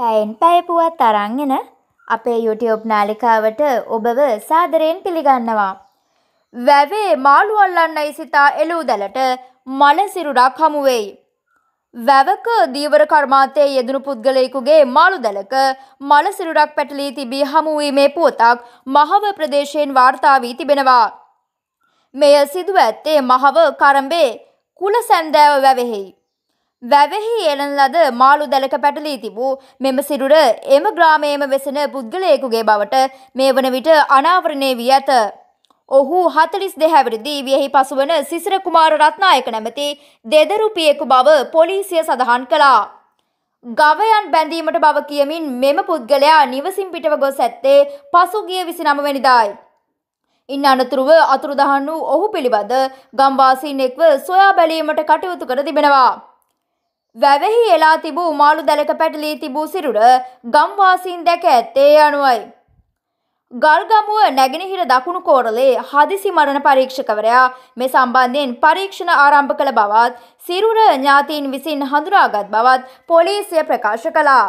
පැයෙන් පැයපුවත් තරංගෙන අපේ YouTube නාලිකාවට ඔබව සාදරයෙන් පිළිගන්නවා. වැවේ මාළු අල්ලන්නයි සිතා එළූ දැලට මලසිරුරක් හමුවෙයි. වැවක දීවර කර්මාතයේ යෙදුණු පුද්ගලයෙකුගේ මාළු දැලක මලසිරුරක් පැටලී තිබී හමුවීමේ පුවතක් මහව ප්‍රදේශයෙන් වාර්තා වී තිබෙනවා. මෙය සිදුව ඇත්තේ මහව කරඹේ කුලසැන්දෑව වැවෙහෙයි. වැවෙහි එළන ලද මාළු දැලක පැටලී තිබූ මෙම සිරුර එම ග්‍රාමයේම වෙසෙන පුද්ගලයෙකුගේ බවට මේ වන විට අනාවරණය වී ඇත. ඔහු හතලිස් දෙහැවිරිදී වියෙහි පසුවන සිසිර කුමාර රත්නායක නැමති දෙදරුපියෙකු බව පොලිසිය සඳහන් කළා. ගවයන් බැඳීමට බව කියමින් මෙම පුද්ගලයා නිවසින් පිටව ගොස් ඇත්තේ පසුගිය විසිනම වැනිදායි. ඉන් අනතුරුව අතුරුදහන් වූ ඔහු පිළිබඳ ගම්වාසීන් එක්ව සොයා බැලීමට කටයුතු කර තිබෙනවා. වැවෙහි එලා තිබූ මාළු දැලක පැටලී තිබූ සිරුර ගම්වාසීන් දැක ඇත්තේ අනුවයි. ගල්ගමුව නැගෙනහිර දකුණු කෝරලේ හදිසි මරණ පරීක්ෂකවරයා මේ සම්බන්ධයෙන් පරීක්ෂණ ආරම්භ කළ බවත් සිරුර ඥාතීන් විසින් හඳුනාගත් බවත් පොලිසිය ප්‍රකාශ කළා.